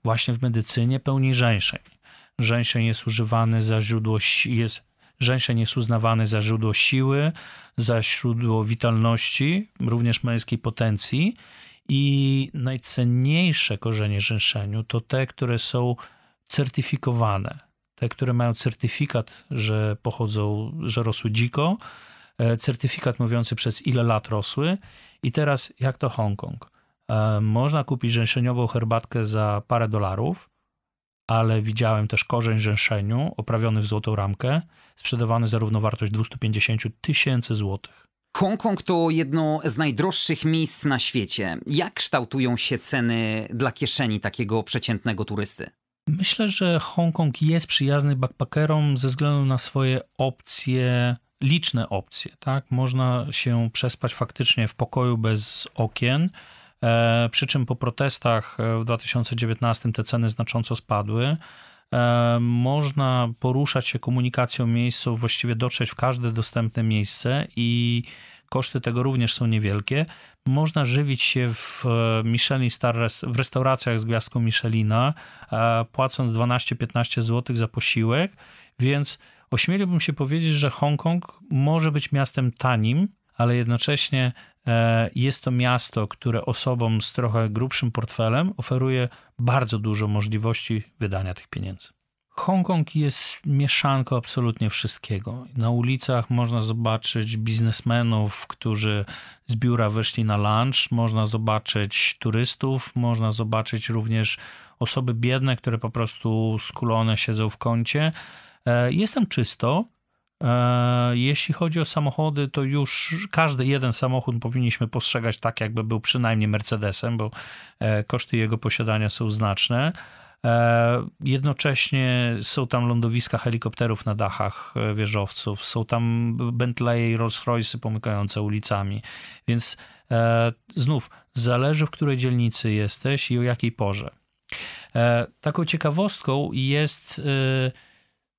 właśnie w medycynie pełni żeńszeń. Rzęszeń jest używany za źródło jest Rzęszeń jest uznawany za źródło siły, za źródło witalności, również męskiej potencji. I najcenniejsze korzenie rzęszeniu to te, które są certyfikowane. Te, które mają certyfikat, że pochodzą, że rosły dziko, e, certyfikat mówiący przez ile lat rosły. I teraz jak to Hongkong? E, można kupić rzęszeniową herbatkę za parę dolarów ale widziałem też korzeń rzęszeniu oprawiony w złotą ramkę, sprzedawany za równowartość 250 tysięcy złotych. Hongkong to jedno z najdroższych miejsc na świecie. Jak kształtują się ceny dla kieszeni takiego przeciętnego turysty? Myślę, że Hongkong jest przyjazny backpackerom ze względu na swoje opcje, liczne opcje. Tak? Można się przespać faktycznie w pokoju bez okien E, przy czym po protestach e, w 2019 te ceny znacząco spadły. E, można poruszać się komunikacją miejscową, właściwie dotrzeć w każde dostępne miejsce i koszty tego również są niewielkie. Można żywić się w Michelin Star, w restauracjach z gwiazdką Michelina, płacąc 12-15 zł za posiłek, więc ośmieliłbym się powiedzieć, że Hongkong może być miastem tanim, ale jednocześnie E, jest to miasto, które osobom z trochę grubszym portfelem oferuje bardzo dużo możliwości wydania tych pieniędzy. Hongkong jest mieszanką absolutnie wszystkiego. Na ulicach można zobaczyć biznesmenów, którzy z biura wyszli na lunch, można zobaczyć turystów, można zobaczyć również osoby biedne, które po prostu skulone siedzą w kącie. E, jest tam czysto, E, jeśli chodzi o samochody, to już każdy jeden samochód powinniśmy postrzegać tak, jakby był przynajmniej Mercedesem, bo e, koszty jego posiadania są znaczne. E, jednocześnie są tam lądowiska helikopterów na dachach wieżowców, są tam bentley i Rolls-Royce pomykające ulicami, więc znów zależy w której dzielnicy jesteś i o jakiej porze. Taką ciekawostką jest y,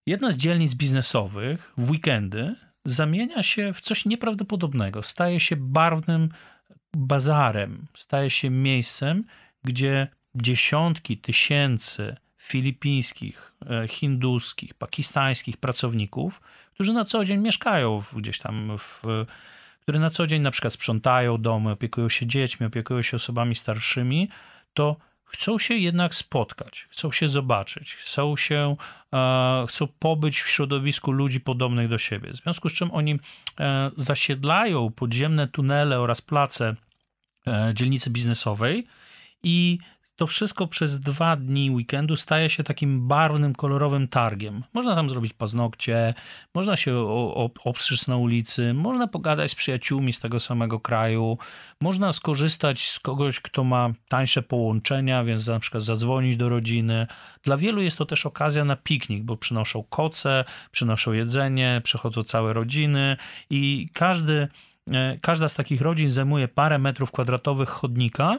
Jedna z dzielnic biznesowych w weekendy zamienia się w coś nieprawdopodobnego. Staje się barwnym bazarem, staje się miejscem, gdzie dziesiątki tysięcy filipińskich, e, hinduskich, pakistańskich pracowników, którzy na co dzień mieszkają gdzieś tam w które na co dzień na przykład sprzątają domy, opiekują się dziećmi, opiekują się osobami starszymi, to Chcą się jednak spotkać, chcą się zobaczyć, chcą się, e, chcą pobyć w środowisku ludzi podobnych do siebie. W związku z czym oni e, zasiedlają podziemne tunele oraz place e, dzielnicy biznesowej i to wszystko przez dwa dni weekendu staje się takim barwnym, kolorowym targiem. Można tam zrobić paznokcie, można się obstrzyc na ulicy, można pogadać z przyjaciółmi z tego samego kraju, można skorzystać z kogoś, kto ma tańsze połączenia, więc na przykład zadzwonić do rodziny. Dla wielu jest to też okazja na piknik, bo przynoszą koce, przynoszą jedzenie, przychodzą całe rodziny i każdy e, każda z takich rodzin zajmuje parę metrów kwadratowych chodnika,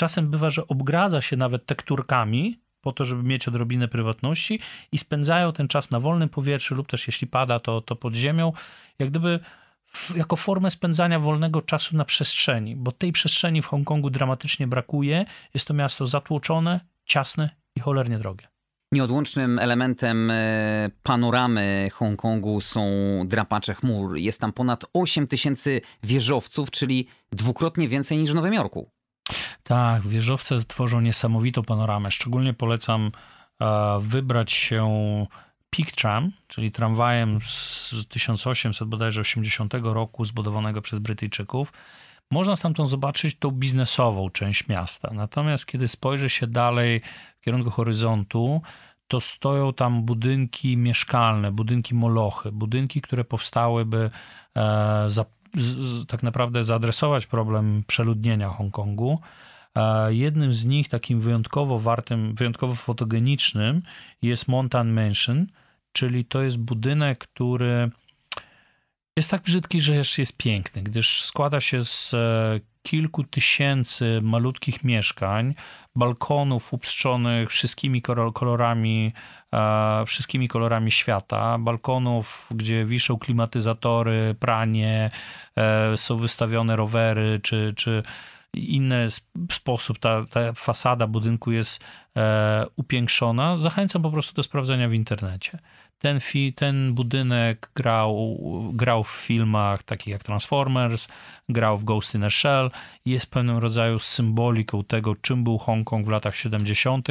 Czasem bywa, że obgradza się nawet tekturkami, po to, żeby mieć odrobinę prywatności i spędzają ten czas na wolnym powietrzu lub też jeśli pada, to, to pod ziemią, jak gdyby w, jako formę spędzania wolnego czasu na przestrzeni, bo tej przestrzeni w Hongkongu dramatycznie brakuje. Jest to miasto zatłoczone, ciasne i cholernie drogie. Nieodłącznym elementem e, panoramy Hongkongu są drapacze chmur. Jest tam ponad 8 tysięcy wieżowców, czyli dwukrotnie więcej niż w Nowym Jorku. Tak, wieżowce tworzą niesamowitą panoramę. Szczególnie polecam e, wybrać się Peak Tram, czyli tramwajem z 1800 bodajże 80 roku zbudowanego przez Brytyjczyków. Można stamtąd zobaczyć tą biznesową część miasta. Natomiast kiedy spojrzy się dalej w kierunku horyzontu, to stoją tam budynki mieszkalne, budynki molochy, budynki, które powstałyby e, za, z, tak naprawdę zaadresować problem przeludnienia Hongkongu Jednym z nich, takim wyjątkowo wartym, wyjątkowo fotogenicznym, jest Montan Mansion, czyli to jest budynek, który jest tak brzydki, że jeszcze jest piękny, gdyż składa się z e, kilku tysięcy malutkich mieszkań, balkonów upstrzonych wszystkimi kolorami, e, wszystkimi kolorami świata, balkonów, gdzie wiszą klimatyzatory, pranie, e, są wystawione rowery czy, czy inny sposób ta, ta fasada budynku jest e, upiększona, zachęcam po prostu do sprawdzenia w internecie. Ten, fi, ten budynek grał, grał w filmach takich jak Transformers, grał w Ghost in a Shell, jest pewnym rodzaju symboliką tego, czym był Hongkong w latach 70.,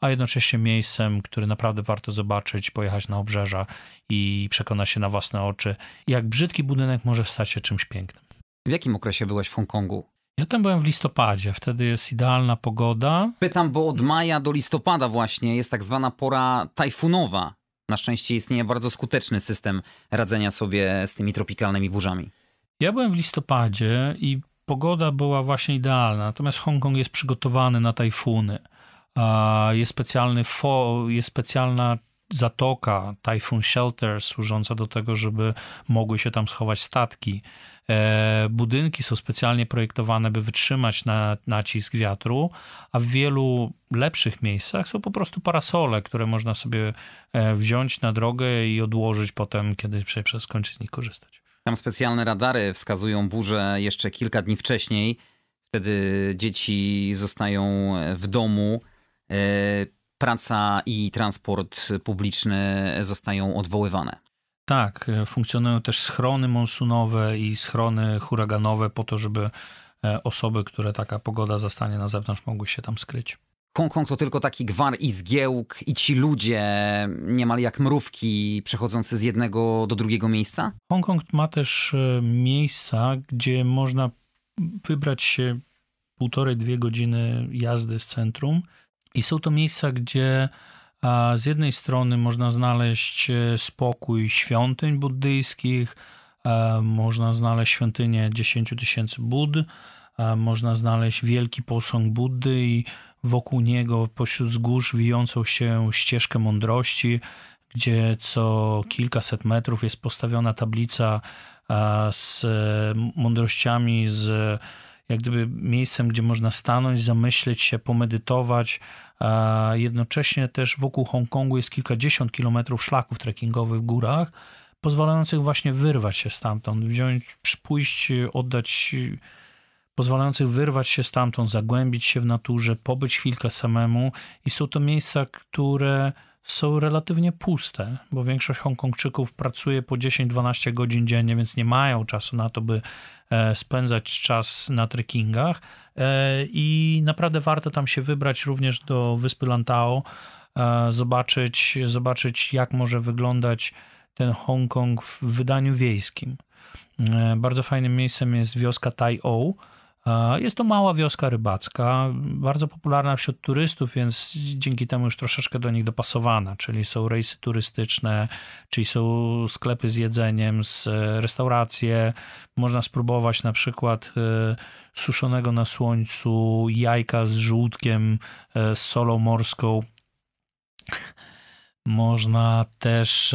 a jednocześnie miejscem, które naprawdę warto zobaczyć, pojechać na obrzeża i przekonać się na własne oczy, jak brzydki budynek może stać się czymś pięknym. W jakim okresie byłeś w Hongkongu? Ja tam byłem w listopadzie, wtedy jest idealna pogoda. Pytam, bo od maja do listopada właśnie jest tak zwana pora tajfunowa. Na szczęście istnieje bardzo skuteczny system radzenia sobie z tymi tropikalnymi burzami. Ja byłem w listopadzie i pogoda była właśnie idealna, natomiast Hongkong jest przygotowany na tajfuny. Jest, specjalny fo, jest specjalna zatoka, Typhoon Shelter, służąca do tego, żeby mogły się tam schować statki. E, budynki są specjalnie projektowane, by wytrzymać na, nacisk wiatru, a w wielu lepszych miejscach są po prostu parasole, które można sobie e, wziąć na drogę i odłożyć potem, kiedy skończy z nich korzystać. Tam specjalne radary wskazują burzę jeszcze kilka dni wcześniej. Wtedy dzieci zostają w domu. E, praca i transport publiczny zostają odwoływane. Tak, e, funkcjonują też schrony monsunowe i schrony huraganowe po to, żeby e, osoby, które taka pogoda zastanie na zewnątrz, mogły się tam skryć. Hongkong to tylko taki gwar i zgiełk i ci ludzie niemal jak mrówki przechodzący z jednego do drugiego miejsca? Hongkong ma też e, miejsca, gdzie można wybrać się półtorej, dwie godziny jazdy z centrum i są to miejsca, gdzie z jednej strony można znaleźć e, spokój świątyń buddyjskich, e, można znaleźć świątynię 10 tysięcy Budd, e, można znaleźć wielki posąg Buddy i wokół niego pośród wzgórz wijącą się ścieżkę mądrości, gdzie co kilkaset metrów jest postawiona tablica z mądrościami z jak gdyby miejscem, gdzie można stanąć, zamyśleć się, pomedytować. Jednocześnie też wokół Hongkongu jest kilkadziesiąt kilometrów szlaków trekkingowych w górach, pozwalających właśnie wyrwać się stamtąd, wziąć, pójść, oddać, pozwalających wyrwać się stamtąd, zagłębić się w naturze, pobyć chwilkę samemu. I są to miejsca, które są relatywnie puste, bo większość Hongkongczyków pracuje po 10-12 godzin dziennie, więc nie mają czasu na to, by e, spędzać czas na trekkingach. E, I naprawdę warto tam się wybrać również do wyspy Lantau, e, zobaczyć, zobaczyć jak może wyglądać ten Hongkong w wydaniu wiejskim. Bardzo fajnym miejscem jest wioska Tai O jest to mała wioska rybacka, bardzo popularna wśród turystów, więc dzięki temu już troszeczkę do nich dopasowana, czyli są rejsy turystyczne, czyli są sklepy z jedzeniem, z e, restauracje. Można spróbować na przykład e, suszonego na słońcu jajka z żółtkiem, e, z solą morską. Można też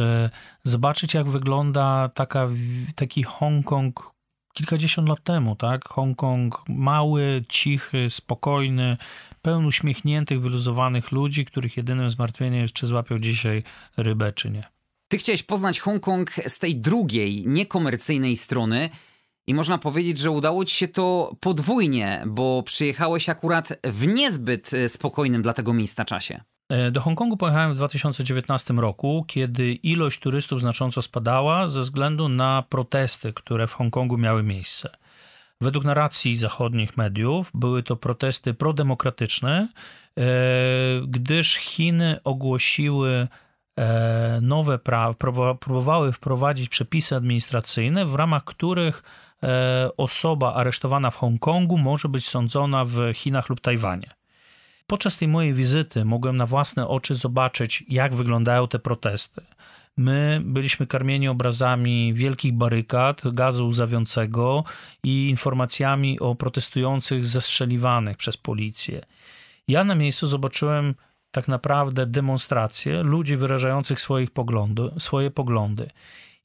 zobaczyć, jak wygląda taka, taki Hongkong kilkadziesiąt lat temu, tak? Hongkong mały, cichy, spokojny, pełen uśmiechniętych, wyluzowanych ludzi, których jedynym zmartwieniem jest, czy złapią dzisiaj rybę, czy nie. Ty chciałeś poznać Hongkong z tej drugiej, niekomercyjnej strony, i można powiedzieć, że udało ci się to podwójnie, bo przyjechałeś akurat w niezbyt e, spokojnym dla tego miejsca czasie. E, do Hongkongu pojechałem w 2019 roku, kiedy ilość turystów znacząco spadała ze względu na protesty, które w Hongkongu miały miejsce. Według narracji zachodnich mediów były to protesty prodemokratyczne, e, gdyż Chiny ogłosiły nowe prawa, próbowały wprowadzić przepisy administracyjne, w ramach których E, osoba aresztowana w Hongkongu może być sądzona w Chinach lub Tajwanie. Podczas tej mojej wizyty mogłem na własne oczy zobaczyć, jak wyglądają te protesty. My byliśmy karmieni obrazami wielkich barykad, gazu łzawiącego i informacjami o protestujących zestrzeliwanych przez policję. Ja na miejscu zobaczyłem tak naprawdę demonstracje ludzi wyrażających swoich poglądy, swoje poglądy.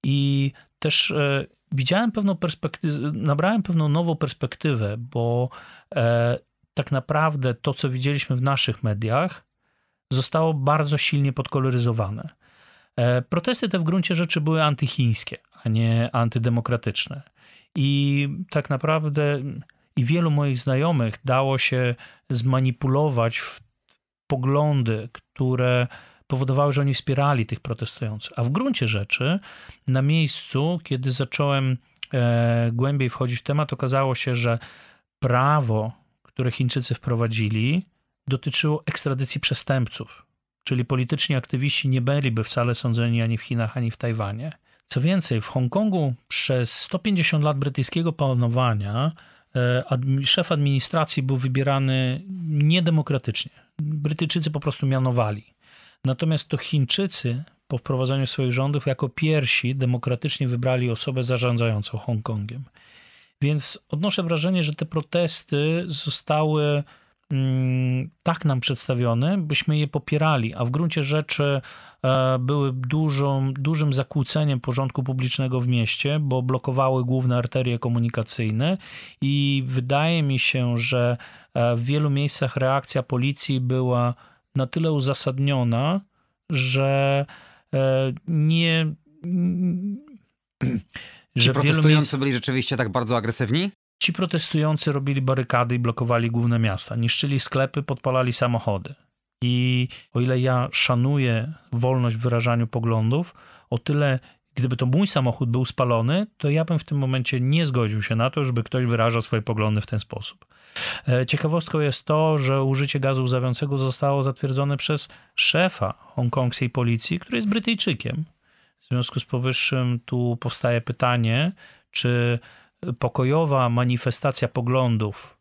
I też e, widziałem pewną perspektywę, nabrałem pewną nową perspektywę, bo e, tak naprawdę to, co widzieliśmy w naszych mediach, zostało bardzo silnie podkoloryzowane. E, protesty te w gruncie rzeczy były antychińskie, a nie antydemokratyczne. I tak naprawdę i wielu moich znajomych dało się zmanipulować w poglądy, które powodowały, że oni wspierali tych protestujących. A w gruncie rzeczy, na miejscu, kiedy zacząłem e, głębiej wchodzić w temat, okazało się, że prawo, które Chińczycy wprowadzili, dotyczyło ekstradycji przestępców. Czyli polityczni aktywiści nie byliby wcale sądzeni ani w Chinach, ani w Tajwanie. Co więcej, w Hongkongu przez 150 lat brytyjskiego panowania e, szef administracji był wybierany niedemokratycznie. Brytyjczycy po prostu mianowali. Natomiast to Chińczycy po wprowadzeniu swoich rządów jako pierwsi demokratycznie wybrali osobę zarządzającą Hongkongiem. Więc odnoszę wrażenie, że te protesty zostały mm, tak nam przedstawione, byśmy je popierali, a w gruncie rzeczy e, były dużą, dużym zakłóceniem porządku publicznego w mieście, bo blokowały główne arterie komunikacyjne i wydaje mi się, że e, w wielu miejscach reakcja policji była na tyle uzasadniona, że e, nie. Że protestujący miejsc... byli rzeczywiście tak bardzo agresywni? Ci protestujący robili barykady i blokowali główne miasta, niszczyli sklepy, podpalali samochody. I o ile ja szanuję wolność w wyrażaniu poglądów, o tyle Gdyby to mój samochód był spalony, to ja bym w tym momencie nie zgodził się na to, żeby ktoś wyrażał swoje poglądy w ten sposób. E, ciekawostką jest to, że użycie gazu łzawiącego zostało zatwierdzone przez szefa hongkongskiej policji, który jest Brytyjczykiem. W związku z powyższym tu powstaje pytanie, czy pokojowa manifestacja poglądów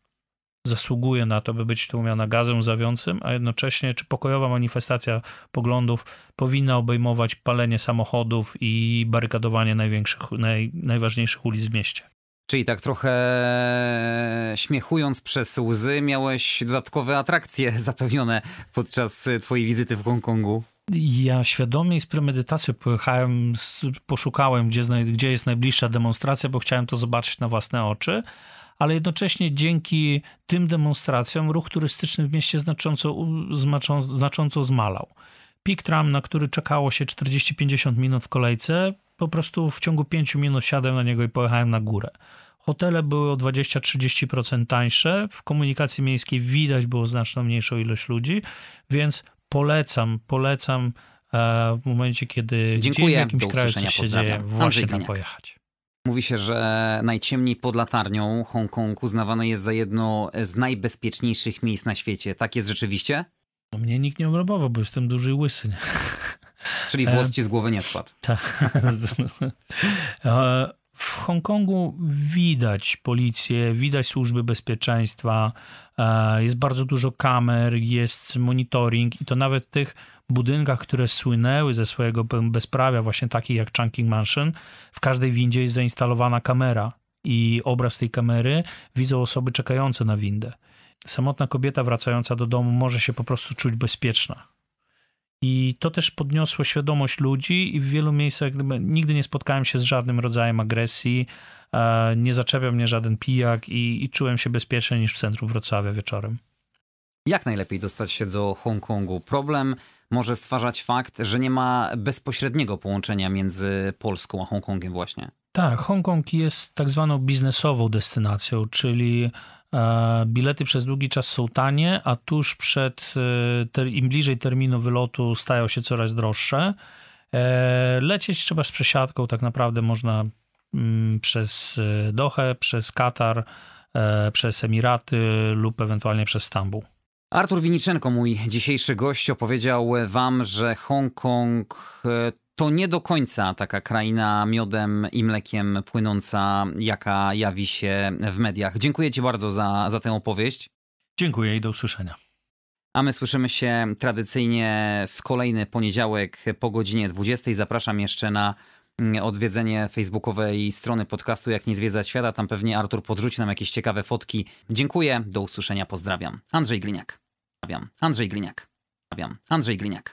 zasługuje na to, by być tłumiona gazem łzawiącym, a jednocześnie czy pokojowa manifestacja poglądów powinna obejmować palenie samochodów i barykadowanie największych, naj, najważniejszych ulic w mieście. Czyli tak trochę śmiechując przez łzy, miałeś dodatkowe atrakcje zapewnione podczas twojej wizyty w Hongkongu? Ja świadomie i z premedytacją pojechałem, poszukałem, gdzie, gdzie jest najbliższa demonstracja, bo chciałem to zobaczyć na własne oczy ale jednocześnie dzięki tym demonstracjom ruch turystyczny w mieście znacząco, znacząco zmalał. Pik tram, na który czekało się 40-50 minut w kolejce, po prostu w ciągu 5 minut siadłem na niego i pojechałem na górę. Hotele były o 20-30% tańsze, w komunikacji miejskiej widać było znaczną mniejszą ilość ludzi, więc polecam, polecam e, w momencie, kiedy Dziękuję. gdzieś w jakimś kraju coś się pozdrawiam. dzieje, właśnie tam pojechać. Mówi się, że najciemniej pod latarnią Hongkong uznawany jest za jedno z najbezpieczniejszych miejsc na świecie. Tak jest rzeczywiście? No mnie nikt nie obrabował, bo jestem duży i łysy. Czyli włos e, ci z głowy nie spadł. Tak. W Hongkongu widać policję, widać służby bezpieczeństwa, e, jest bardzo dużo kamer, jest monitoring i to nawet w tych budynkach, które słynęły ze swojego bezprawia, właśnie takich jak Chunking Mansion, w każdej windzie jest zainstalowana kamera i obraz tej kamery widzą osoby czekające na windę. Samotna kobieta wracająca do domu może się po prostu czuć bezpieczna i to też podniosło świadomość ludzi, i w wielu miejscach gdyby, nigdy nie spotkałem się z żadnym rodzajem agresji, e, nie zaczepiał mnie żaden pijak i, i czułem się bezpieczniej niż w centrum Wrocławia wieczorem. Jak najlepiej dostać się do Hongkongu? Problem może stwarzać fakt, że nie ma bezpośredniego połączenia między Polską a Hongkongiem, właśnie. Tak, Hongkong jest tak zwaną biznesową destynacją, czyli E, bilety przez długi czas są tanie, a tuż przed, e, im bliżej terminu wylotu stają się coraz droższe. E, lecieć trzeba z przesiadką, tak naprawdę można mm, przez Dohę, przez Katar, przez Emiraty lub ewentualnie przez Stambuł. Artur Winiczenko, mój dzisiejszy gość, opowiedział wam, że Hongkong to nie do końca taka kraina miodem i mlekiem płynąca, jaka jawi się w mediach. Dziękuję Ci bardzo za, za tę opowieść. Dziękuję i do usłyszenia. A my słyszymy się tradycyjnie w kolejny poniedziałek po godzinie 20. Zapraszam jeszcze na mm, odwiedzenie facebookowej strony podcastu Jak nie zwiedzać świata. Tam pewnie Artur podrzuci nam jakieś ciekawe fotki. Dziękuję, do usłyszenia, pozdrawiam. Andrzej Gliniak. Andrzej Gliniak. Andrzej Gliniak.